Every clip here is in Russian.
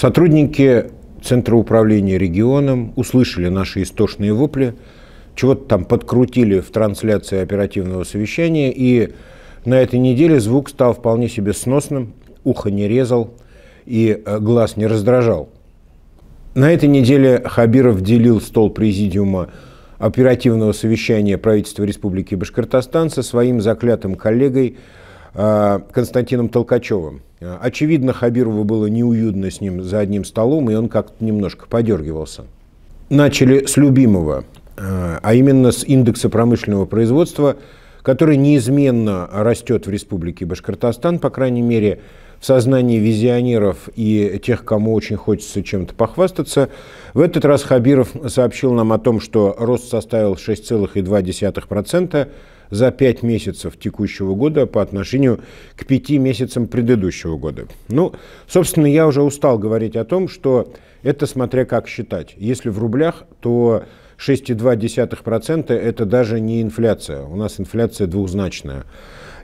Сотрудники Центра управления регионом услышали наши истошные вопли, чего-то там подкрутили в трансляции оперативного совещания, и на этой неделе звук стал вполне себе сносным, ухо не резал и э, глаз не раздражал. На этой неделе Хабиров делил стол президиума оперативного совещания правительства Республики Башкортостан со своим заклятым коллегой Э, Константином Толкачевым. Э, очевидно, Хабирову было неуютно с ним за одним столом, и он как-то немножко подергивался. Начали с любимого, э, а именно с индекса промышленного производства, который неизменно растет в Республике Башкортостан, по крайней мере, в сознании визионеров и тех, кому очень хочется чем-то похвастаться. В этот раз Хабиров сообщил нам о том, что рост составил 6,2%, за 5 месяцев текущего года по отношению к 5 месяцам предыдущего года. Ну, собственно, я уже устал говорить о том, что это смотря как считать. Если в рублях, то 6,2% это даже не инфляция. У нас инфляция двухзначная.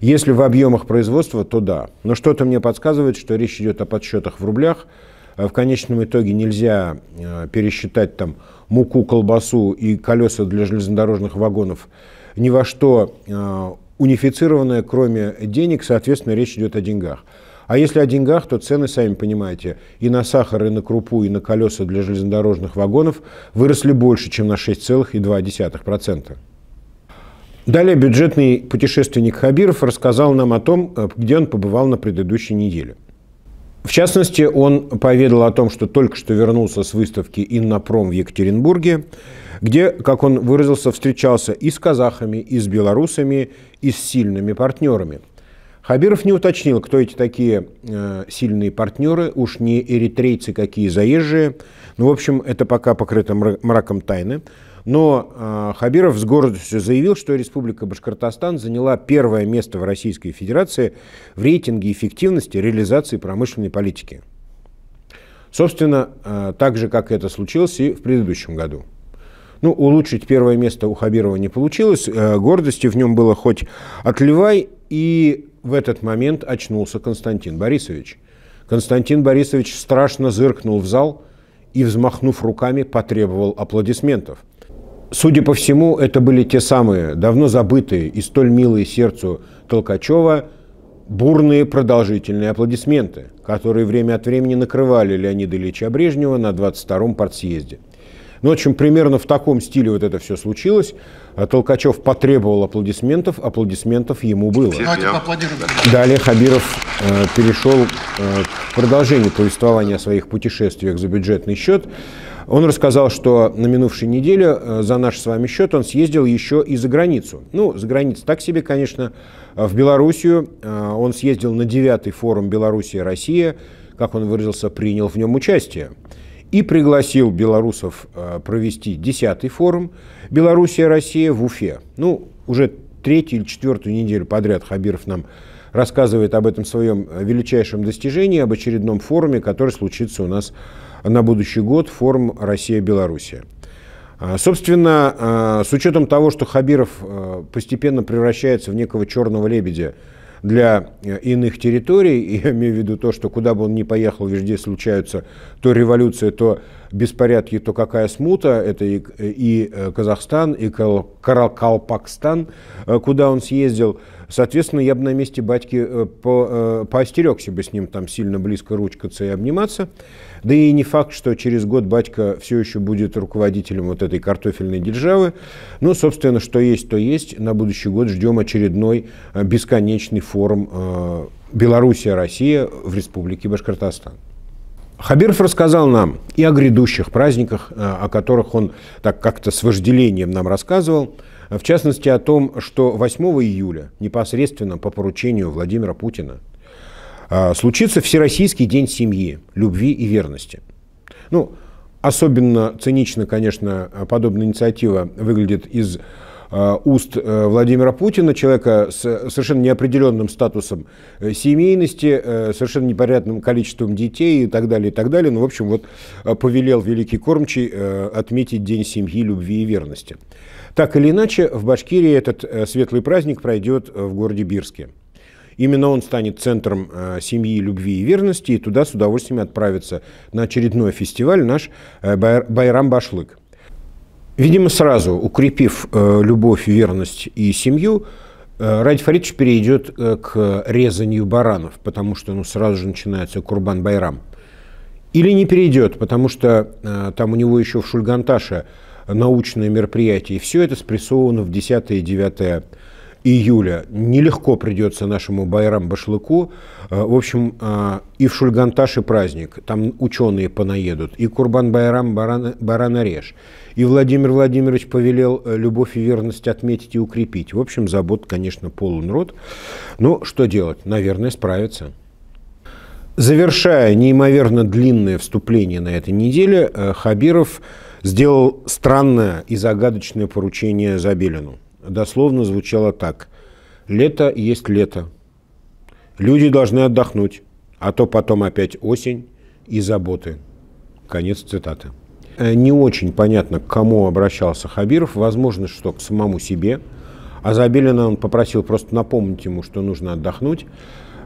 Если в объемах производства, то да. Но что-то мне подсказывает, что речь идет о подсчетах в рублях. А в конечном итоге нельзя э, пересчитать там муку, колбасу и колеса для железнодорожных вагонов ни во что э, унифицированное, кроме денег, соответственно, речь идет о деньгах. А если о деньгах, то цены, сами понимаете, и на сахар, и на крупу, и на колеса для железнодорожных вагонов выросли больше, чем на 6,2%. Далее бюджетный путешественник Хабиров рассказал нам о том, э, где он побывал на предыдущей неделе. В частности, он поведал о том, что только что вернулся с выставки «Иннопром» в Екатеринбурге, где, как он выразился, встречался и с казахами, и с белорусами, и с сильными партнерами. Хабиров не уточнил, кто эти такие э, сильные партнеры, уж не эритрейцы какие заезжие. Ну, в общем, это пока покрыто мраком тайны. Но э, Хабиров с гордостью заявил, что Республика Башкортостан заняла первое место в Российской Федерации в рейтинге эффективности реализации промышленной политики. Собственно, э, так же, как это случилось и в предыдущем году. Ну, улучшить первое место у Хабирова не получилось. Э, гордости в нем было хоть отливай. И в этот момент очнулся Константин Борисович. Константин Борисович страшно зыркнул в зал и, взмахнув руками, потребовал аплодисментов. Судя по всему, это были те самые, давно забытые и столь милые сердцу Толкачева, бурные продолжительные аплодисменты, которые время от времени накрывали Леонида Ильича Брежнева на 22-м партсъезде. Ну, в общем, примерно в таком стиле вот это все случилось. А Толкачев потребовал аплодисментов, аплодисментов ему было. Далее Хабиров э, перешел э, к продолжению повествования о своих путешествиях за бюджетный счет. Он рассказал, что на минувшей неделе э, за наш с вами счет он съездил еще и за границу. Ну, за границу так себе, конечно. Э, в Белоруссию э, он съездил на девятый форум «Белоруссия-Россия», как он выразился, принял в нем участие и пригласил белорусов провести десятый й форум «Белоруссия-Россия» в Уфе. Ну, уже третью или четвертую неделю подряд Хабиров нам рассказывает об этом своем величайшем достижении, об очередном форуме, который случится у нас на будущий год форум «Россия-Белоруссия». А, собственно, а, с учетом того, что Хабиров а, постепенно превращается в некого черного лебедя для э, иных территорий, я имею в виду то, что куда бы он ни поехал, везде случаются то революция, то беспорядки, то какая смута, это и, и э, Казахстан, и Каракалпакстан, э, куда он съездил. Соответственно, я бы на месте батьки по, поостерегся бы с ним там сильно близко ручкаться и обниматься. Да и не факт, что через год батька все еще будет руководителем вот этой картофельной державы. Ну, собственно, что есть, то есть. На будущий год ждем очередной э, бесконечный форум э, Белоруссия-Россия в Республике Башкортостан. Хабиров рассказал нам и о грядущих праздниках, э, о которых он так как-то с вожделением нам рассказывал, в частности о том, что 8 июля непосредственно по поручению Владимира Путина а, случится Всероссийский день семьи, любви и верности. Ну, особенно цинично, конечно, подобная инициатива выглядит из а, уст э, Владимира Путина, человека с совершенно неопределенным статусом э, семейности, э, совершенно непорядным количеством детей и так далее, и так далее. Ну, в общем, вот повелел Великий Кормчий отметить День семьи, любви и верности. Так или иначе, в Башкирии этот светлый праздник пройдет в городе Бирске. Именно он станет центром э, семьи, любви и верности, и туда с удовольствием отправится на очередной фестиваль наш э, Байрам Башлык. Видимо, сразу укрепив э, любовь, верность и семью, э, Ради Фаридович перейдет э, к резанию баранов, потому что ну, сразу же начинается Курбан-Байрам. Или не перейдет, потому что э, там у него еще в Шульганташе научное мероприятие. И все это спрессовано в 10 и 9 июля нелегко придется нашему Байрам Башлыку. Э, в общем, э, и в Шульганташ и праздник, там ученые понаедут, и Курбан Байрам баран, Баранареш, и Владимир Владимирович повелел э, любовь и верность отметить и укрепить. В общем, забот, конечно, полон рот. Но ну, что делать? Наверное, справится. Завершая неимоверно длинное вступление на этой неделе, Хабиров сделал странное и загадочное поручение Забелину дословно звучало так. Лето есть лето. Люди должны отдохнуть, а то потом опять осень и заботы. Конец цитаты. Э, не очень понятно, к кому обращался Хабиров. Возможно, что к самому себе. А Забелина он попросил просто напомнить ему, что нужно отдохнуть.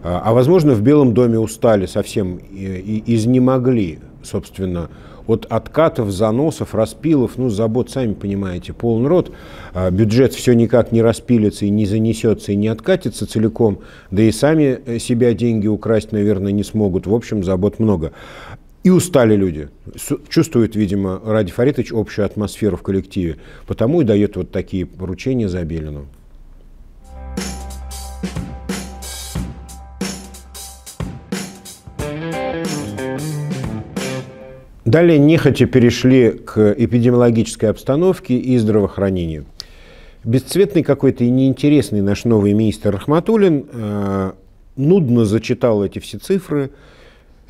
Э, а возможно, в Белом доме устали совсем и изнемогли, собственно, от откатов, заносов, распилов, ну, забот, сами понимаете, полон рот. А, бюджет все никак не распилится и не занесется, и не откатится целиком. Да и сами э, себя деньги украсть, наверное, не смогут. В общем, забот много. И устали люди. Чувствует, видимо, Ради Фаритович общую атмосферу в коллективе. Потому и дает вот такие поручения Забелину. Далее нехотя перешли к эпидемиологической обстановке и здравоохранению. Бесцветный какой-то и неинтересный наш новый министр Рахматулин э, нудно зачитал эти все цифры.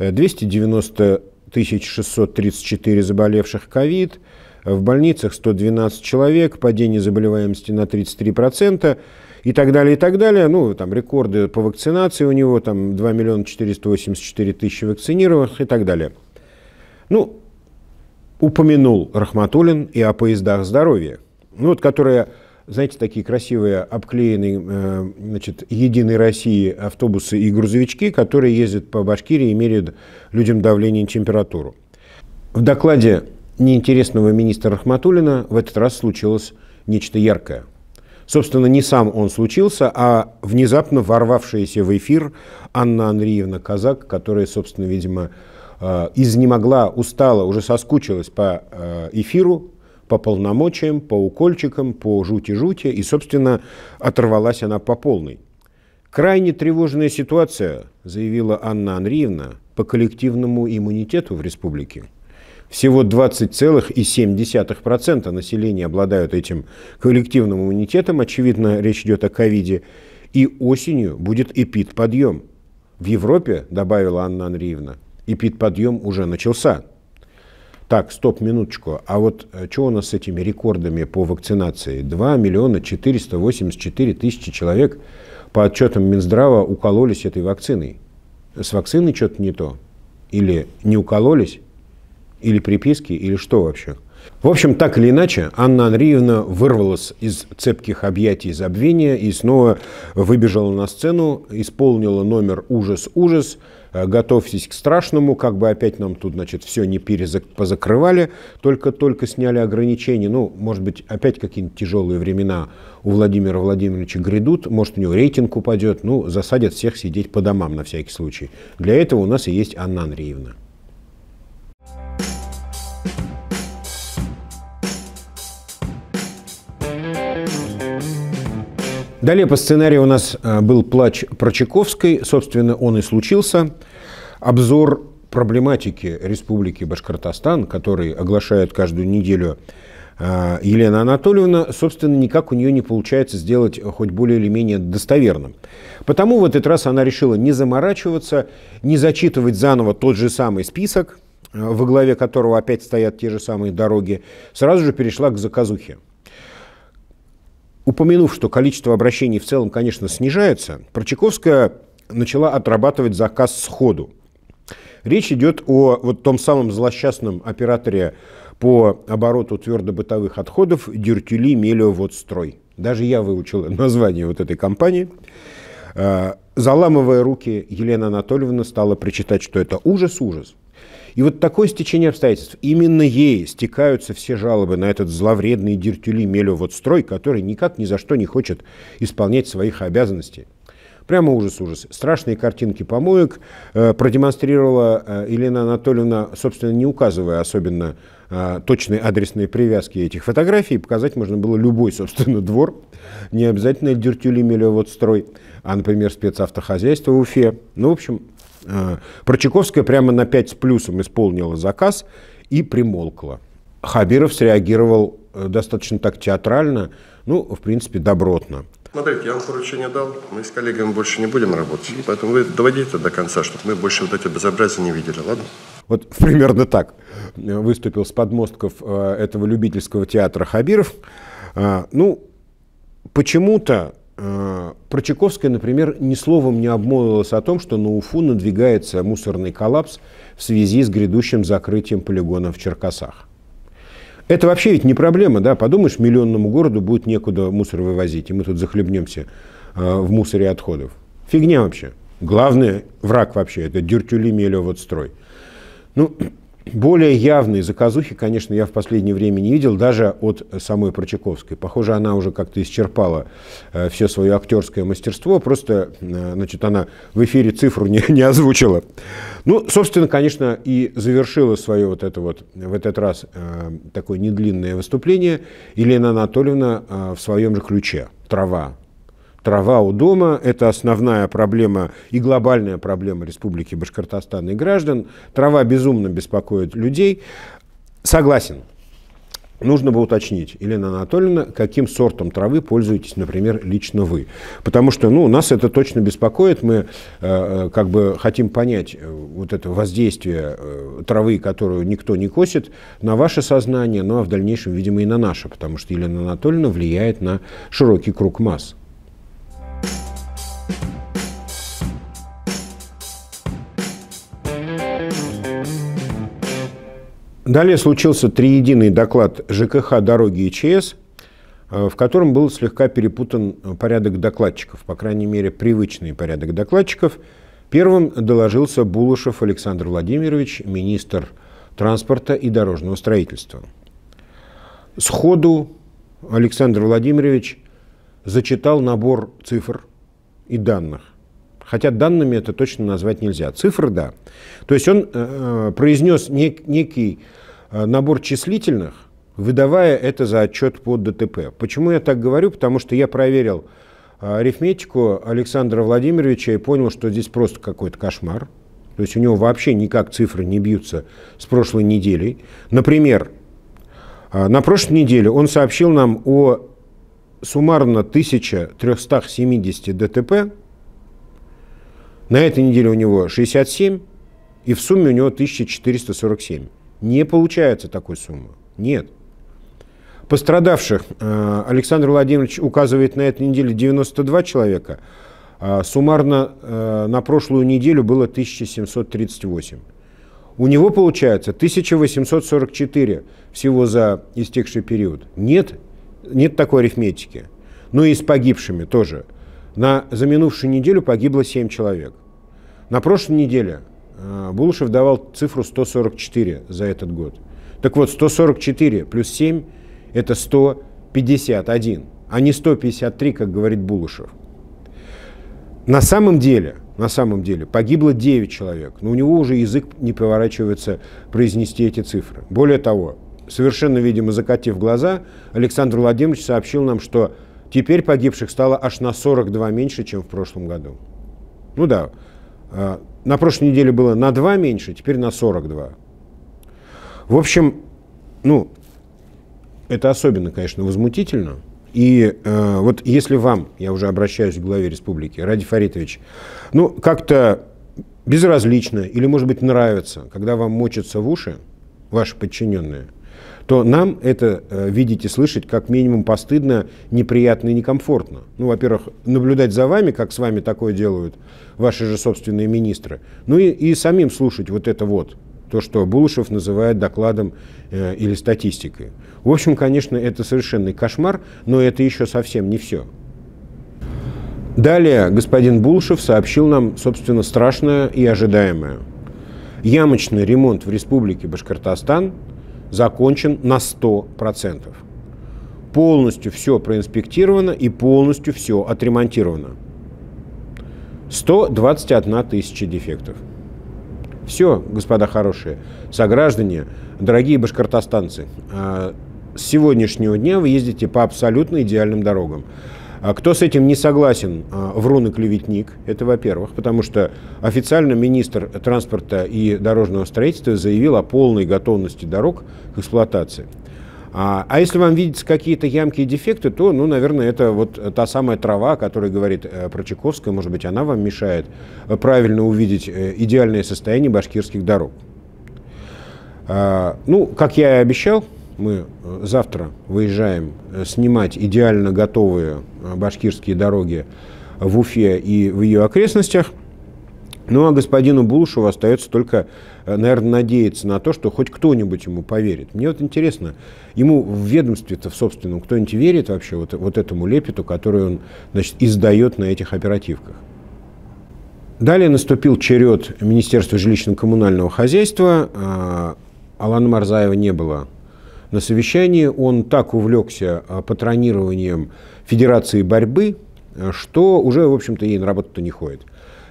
290 э, 634 заболевших ковид, в больницах 112 человек, падение заболеваемости на 33% и так далее, и так далее. Ну, там рекорды по вакцинации у него, там 2 миллиона 484 тысячи вакцинированных и так далее – ну, упомянул Рахматуллин и о поездах здоровья. Ну, вот которые, знаете, такие красивые, обклеенные, э, значит, Единой России автобусы и грузовички, которые ездят по Башкирии и меряют людям давление и температуру. В докладе неинтересного министра Рахматуллина в этот раз случилось нечто яркое. Собственно, не сам он случился, а внезапно ворвавшаяся в эфир Анна Андреевна Казак, которая, собственно, видимо, э, изнемогла, устала, уже соскучилась по э, эфиру, по полномочиям, по укольчикам, по жути-жути, и, собственно, оторвалась она по полной. «Крайне тревожная ситуация», – заявила Анна Андреевна, – «по коллективному иммунитету в республике». Всего 20,7% населения обладают этим коллективным иммунитетом, очевидно, речь идет о ковиде, и осенью будет эпид-подъем. В Европе, добавила Анна Андреевна, и подъем уже начался. Так, стоп, минуточку. А вот э, что у нас с этими рекордами по вакцинации? 2 миллиона 484 тысячи человек по отчетам Минздрава укололись этой вакциной. С вакциной что-то не то? Или не укололись? Или приписки? Или что вообще? В общем, так или иначе, Анна Андреевна вырвалась из цепких объятий забвения и снова выбежала на сцену, исполнила номер «Ужас-ужас», э, готовьтесь к страшному, как бы опять нам тут, значит, все не позакрывали, только-только сняли ограничения. Ну, может быть, опять какие-нибудь тяжелые времена у Владимира Владимировича грядут, может, у него рейтинг упадет, ну, засадят всех сидеть по домам на всякий случай. Для этого у нас и есть Анна Андреевна. Далее по сценарию у нас э, был «Плач про Чайковской, Собственно, он и случился. Обзор проблематики Республики Башкортостан, который оглашает каждую неделю э, Елена Анатольевна, собственно, никак у нее не получается сделать хоть более или менее достоверным. Потому в этот раз она решила не заморачиваться, не зачитывать заново тот же самый список, э, во главе которого опять стоят те же самые дороги, сразу же перешла к заказухе. Упомянув, что количество обращений в целом, конечно, снижается, Прочаковская начала отрабатывать заказ сходу. Речь идет о вот том самом злосчастном операторе по обороту твердобытовых отходов Дюртюли Мелиоводстрой. Даже я выучил название вот этой компании. Э, заламывая руки, Елена Анатольевна стала прочитать, что это ужас-ужас. И вот такое стечение обстоятельств. Именно ей стекаются все жалобы на этот зловредный диртюли Мелеводстрой, который никак ни за что не хочет исполнять своих обязанностей. Прямо ужас-ужас. Страшные картинки помоек э, продемонстрировала э, Елена Анатольевна, собственно, не указывая особенно э, точные адресные привязки этих фотографий. Показать можно было любой, собственно, двор. Не обязательно диртюли мелеводстрой, а, например, спецавтохозяйство в Уфе. Ну, в общем, Э, Прочаковская прямо на 5 с плюсом исполнила заказ и примолкла. Хабиров среагировал э, достаточно так театрально, ну, в принципе, добротно. Смотрите, я вам поручение дал, мы с коллегами больше не будем работать, поэтому вы доводите это до конца, чтобы мы больше вот эти безобразия не видели, ладно? Вот примерно так выступил с подмостков э, этого любительского театра Хабиров. Ну, почему-то Э, про Чайковское, например, ни словом не обмолвилось о том, что на Уфу надвигается мусорный коллапс в связи с грядущим закрытием полигона в Черкасах. Это вообще ведь не проблема, да? Подумаешь, миллионному городу будет некуда мусор вывозить, и мы тут захлебнемся э, в мусоре отходов. Фигня вообще. Главный враг вообще – это дюртюли строй. Ну, более явные заказухи, конечно, я в последнее время не видел, даже от самой Прочаковской. Похоже, она уже как-то исчерпала э, все свое актерское мастерство, просто э, значит, она в эфире цифру не, не озвучила. Ну, собственно, конечно, и завершила свое вот это вот, в этот раз э, такое недлинное выступление Елена Анатольевна э, в своем же ключе «Трава» трава у дома. Это основная проблема и глобальная проблема Республики Башкортостан и граждан. Трава безумно беспокоит людей. Согласен. Нужно бы уточнить, Елена Анатольевна, каким сортом травы пользуетесь, например, лично вы. Потому что ну, нас это точно беспокоит. Мы э, э как бы хотим понять э, вот это воздействие э, травы, которую никто не косит, на ваше сознание, ну а в дальнейшем, видимо, и на наше, потому что Елена Анатольевна влияет на широкий круг масс. Далее случился триединый доклад ЖКХ «Дороги и ЧС», э, в котором был слегка перепутан порядок докладчиков, по крайней мере, привычный порядок докладчиков. Первым доложился Булышев Александр Владимирович, министр транспорта и дорожного строительства. Сходу Александр Владимирович зачитал набор цифр и данных – Хотя данными это точно назвать нельзя. Цифры – да. То есть он э, э, произнес нек, некий э, набор числительных, выдавая это за отчет по ДТП. Почему я так говорю? Потому что я проверил э, арифметику Александра Владимировича и понял, что здесь просто какой-то кошмар. То есть у него вообще никак цифры не бьются с прошлой неделей. Например, э, на прошлой неделе он сообщил нам о суммарно 1370 ДТП, на этой неделе у него 67, и в сумме у него 1447. Не получается такой суммы. Нет. Пострадавших э, Александр Владимирович указывает на этой неделе 92 человека. А суммарно э, на прошлую неделю было 1738. У него получается 1844 всего за истекший период. Нет, нет такой арифметики. Ну и с погибшими тоже – на, за минувшую неделю погибло 7 человек. На прошлой неделе э, Булышев давал цифру 144 за этот год. Так вот, 144 плюс 7 – это 151, а не 153, как говорит Булышев. На самом деле, на самом деле, погибло 9 человек, но у него уже язык не поворачивается произнести эти цифры. Более того, совершенно, видимо, закатив глаза, Александр Владимирович сообщил нам, что Теперь погибших стало аж на 42 меньше, чем в прошлом году. Ну да, а, на прошлой неделе было на 2 меньше, теперь на 42. В общем, ну, это особенно, конечно, возмутительно. И э, вот если вам, я уже обращаюсь к главе республики, Ради Фаритович, ну, как-то безразлично или, может быть, нравится, когда вам мочатся в уши ваши подчиненные – то нам это э, видеть и слышать как минимум постыдно, неприятно и некомфортно. Ну, во-первых, наблюдать за вами, как с вами такое делают ваши же собственные министры, ну и, и самим слушать вот это вот, то, что Булышев называет докладом э, или статистикой. В общем, конечно, это совершенный кошмар, но это еще совсем не все. Далее господин Булшев сообщил нам, собственно, страшное и ожидаемое. Ямочный ремонт в республике Башкортостан – закончен на 100%. Полностью все проинспектировано и полностью все отремонтировано. 121 тысяча дефектов. Все, господа хорошие, сограждане, дорогие башкортостанцы, а, с сегодняшнего дня вы ездите по абсолютно идеальным дорогам. А кто с этим не согласен, а, врун и клеветник, это во-первых, потому что официально министр транспорта и дорожного строительства заявил о полной готовности дорог к эксплуатации. А, а если вам видятся какие-то ямки и дефекты, то, ну, наверное, это вот та самая трава, о которой говорит э, про Чайковская, может быть, она вам мешает э, правильно увидеть э, идеальное состояние башкирских дорог. А, ну, как я и обещал, мы э, завтра выезжаем э, снимать идеально готовые Э, башкирские дороги в Уфе и в ее окрестностях. Ну а господину Булушеву остается только, э, наверное, надеяться на то, что хоть кто-нибудь ему поверит. Мне вот интересно, ему в ведомстве-то в собственном кто-нибудь верит вообще вот, вот этому лепету, который он значит, издает на этих оперативках? Далее наступил черед Министерства жилищно-коммунального хозяйства. А, Алана Марзаева не было на совещании. Он так увлекся э, патронированием Федерации борьбы, э, что уже, в общем-то, ей на работу-то не ходит.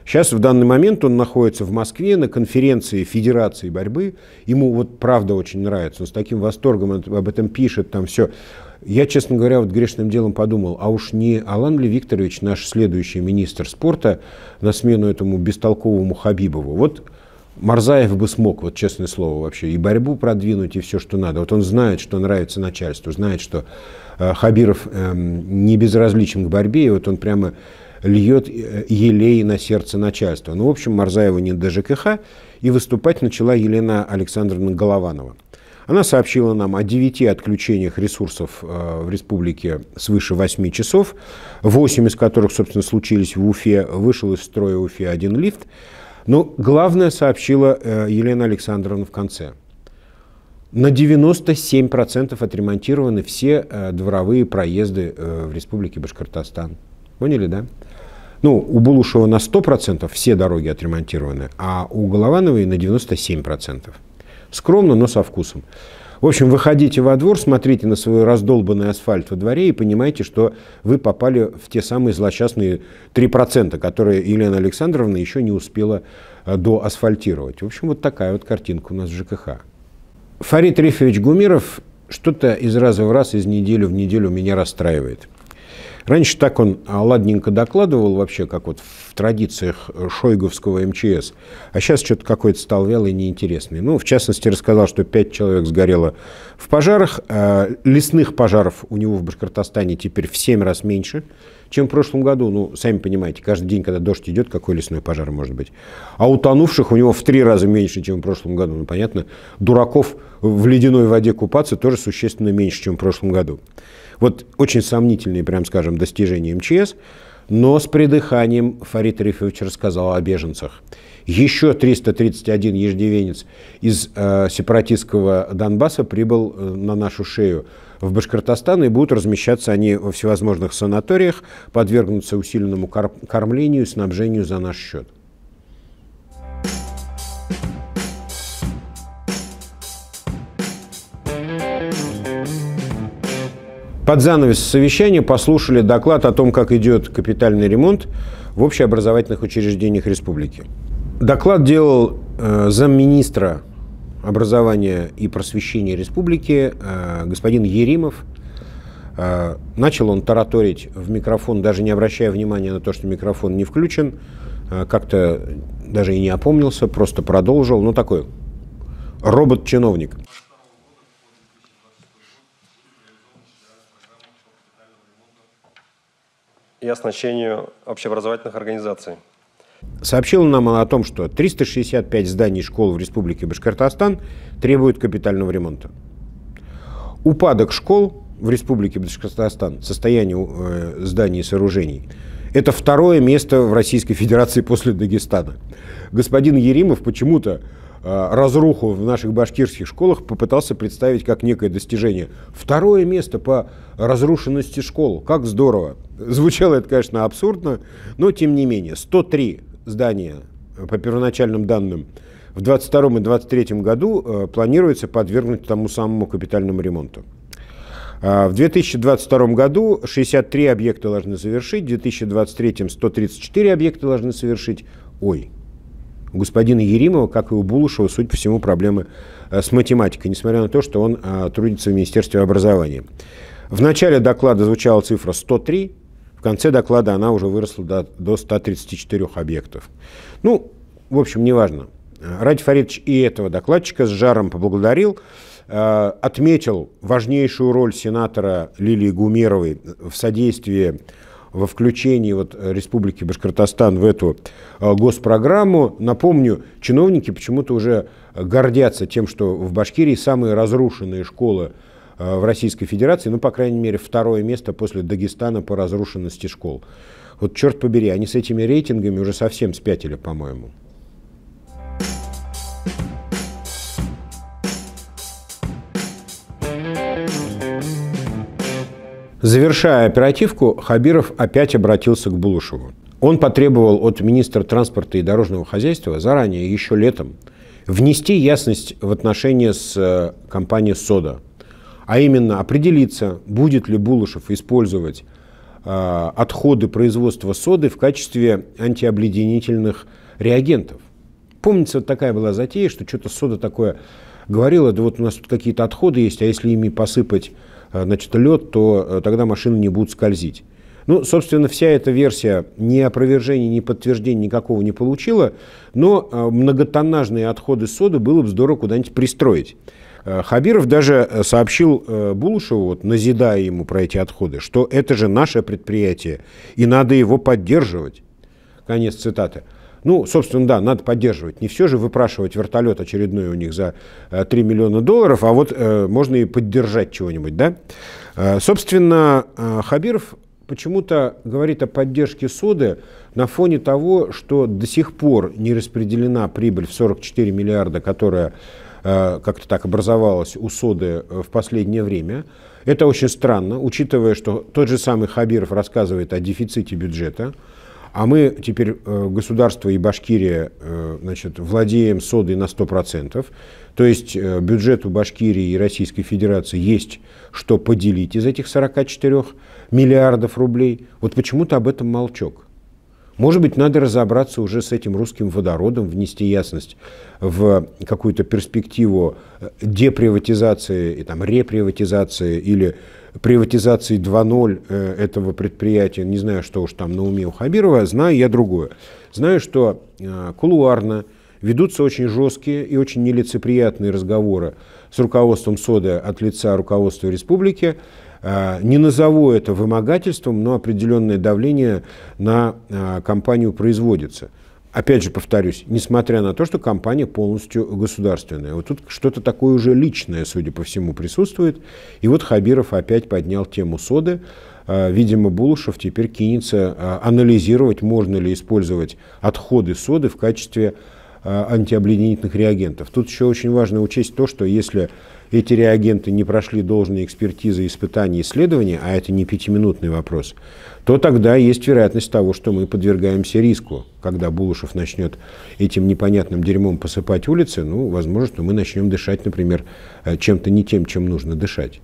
Сейчас в данный момент он находится в Москве на конференции Федерации борьбы. Ему вот правда очень нравится. Он с таким восторгом об этом пишет, там все. Я, честно говоря, вот грешным делом подумал, а уж не Алан ли Викторович, наш следующий министр спорта, на смену этому бестолковому Хабибову. Вот Марзаев бы смог, вот честное слово вообще, и борьбу продвинуть, и все, что надо. Вот он знает, что нравится начальству, знает, что Э, Хабиров эм, не безразличен к борьбе, и вот он прямо льет э, елей на сердце начальства. Ну, в общем, Марзаева не до ЖКХ, и выступать начала Елена Александровна Голованова. Она сообщила нам о 9 отключениях ресурсов э, в республике свыше 8 часов, 8 из которых, собственно, случились в Уфе, вышел из строя Уфе один лифт. Но главное сообщила Елена Александровна в конце – на 97% отремонтированы все э, дворовые проезды э, в Республике Башкортостан. Поняли, да? Ну, у Булушева на 100% все дороги отремонтированы, а у Головановой на 97%. Скромно, но со вкусом. В общем, выходите во двор, смотрите на свой раздолбанный асфальт во дворе и понимаете, что вы попали в те самые злосчастные 3%, которые Елена Александровна еще не успела э, доасфальтировать. В общем, вот такая вот картинка у нас в ЖКХ. Фарид Рифович Гумиров что-то из раза в раз, из недели в неделю меня расстраивает. Раньше так он ладненько докладывал вообще, как вот в традициях шойговского МЧС, а сейчас что-то какой-то стал вялый и неинтересный. Ну, в частности, рассказал, что пять человек сгорело в пожарах. А лесных пожаров у него в Башкортостане теперь в семь раз меньше, чем в прошлом году. Ну, сами понимаете, каждый день, когда дождь идет, какой лесной пожар может быть? А утонувших у него в три раза меньше, чем в прошлом году. Ну, понятно, дураков в ледяной воде купаться тоже существенно меньше, чем в прошлом году. Вот очень сомнительные, прям скажем, достижения МЧС, но с придыханием Фарид Рифович рассказал о беженцах. Еще 331 еждивенец из э, сепаратистского Донбасса прибыл э, на нашу шею в Башкортостан, и будут размещаться они во всевозможных санаториях, подвергнуться усиленному кормлению и снабжению за наш счет. Под занавес совещания послушали доклад о том, как идет капитальный ремонт в общеобразовательных учреждениях республики. Доклад делал э, замминистра образования и просвещения республики э, господин Еримов. Э, начал он тараторить в микрофон, даже не обращая внимания на то, что микрофон не включен. Э, как-то даже и не опомнился, просто продолжил. Ну, такой робот-чиновник. и оснащению общеобразовательных организаций. Сообщил нам она о том, что 365 зданий школ в Республике Башкортостан требуют капитального ремонта. Упадок школ в Республике Башкортостан, состояние э, зданий и сооружений, это второе место в Российской Федерации после Дагестана. Господин Еримов почему-то Э, разруху в наших башкирских школах попытался представить как некое достижение. Второе место по разрушенности школ. Как здорово. Звучало это, конечно, абсурдно, но тем не менее. 103 здания по первоначальным данным в 22 и 23 году э, планируется подвергнуть тому самому капитальному ремонту. Э, в 2022 году 63 объекта должны завершить, в 2023 134 объекта должны совершить. Ой, у господина Еримова, как и у Булышева, суть по всему, проблемы э, с математикой, несмотря на то, что он э, трудится в Министерстве образования. В начале доклада звучала цифра 103, в конце доклада она уже выросла до, до 134 объектов. Ну, в общем, неважно. Э, Ради Фаридович и этого докладчика с жаром поблагодарил, отметил важнейшую роль сенатора Лилии Гумеровой в содействии во включении вот э, Республики Башкортостан в эту э, госпрограмму. Напомню, чиновники почему-то уже гордятся тем, что в Башкирии самые разрушенные школы э, в Российской Федерации, ну, по крайней мере, второе место после Дагестана по разрушенности школ. Вот черт побери, они с этими рейтингами уже совсем спятили, по-моему. thank you Завершая оперативку, Хабиров опять обратился к Булышеву. Он потребовал от министра транспорта и дорожного хозяйства заранее, еще летом, внести ясность в отношения с э, компанией «Сода», а именно определиться, будет ли Булышев использовать э, отходы производства соды в качестве антиобледенительных реагентов. Помнится, вот такая была затея, что что-то сода такое говорила, да вот у нас тут какие-то отходы есть, а если ими посыпать Э, значит, лед, то э, тогда машины не будут скользить. Ну, собственно, вся эта версия ни опровержения, ни подтверждения никакого не получила, но э, многотоннажные отходы соды было бы здорово куда-нибудь пристроить. Хабиров даже сообщил Булушеву, вот, назидая ему про эти отходы, что это же наше предприятие, и надо его поддерживать. Конец цитаты. Ну, собственно, да, надо поддерживать. Не все же выпрашивать вертолет очередной у них за 3 э, миллиона долларов, а вот э, можно и поддержать чего-нибудь, да? Э, собственно, э, Хабиров почему-то говорит о поддержке суды на фоне того, что до сих пор не распределена прибыль в 44 миллиарда, которая э, как-то так образовалась у соды э, в последнее время. Это очень странно, учитывая, что тот же самый Хабиров рассказывает о дефиците бюджета а мы теперь э, государство и Башкирия э, значит, владеем содой на 100%, то есть э, бюджету Башкирии и Российской Федерации есть что поделить из этих 44 миллиардов рублей. Вот почему-то об этом молчок. Может быть, надо разобраться уже с этим русским водородом, внести ясность в какую-то перспективу деприватизации, и, там, реприватизации или приватизации 2.0 э, этого предприятия, не знаю, что уж там на уме у Хабирова, знаю я другое. Знаю, что э, кулуарно ведутся очень жесткие и очень нелицеприятные разговоры с руководством СОДА от лица руководства республики. Э, не назову это вымогательством, но определенное давление на компанию производится опять же повторюсь, несмотря на то, что компания полностью государственная. Вот тут что-то такое уже личное, судя по всему, присутствует. И вот Хабиров опять поднял тему соды. А, видимо, Булушев теперь кинется а, анализировать, можно ли использовать отходы соды в качестве а, антиобледенительных реагентов. Тут еще очень важно учесть то, что если эти реагенты не прошли должные экспертизы, испытания, исследования, а это не пятиминутный вопрос, то тогда есть вероятность того, что мы подвергаемся риску. Когда Булышев начнет этим непонятным дерьмом посыпать улицы, ну, возможно, что мы начнем дышать, например, э, чем-то не тем, чем нужно дышать.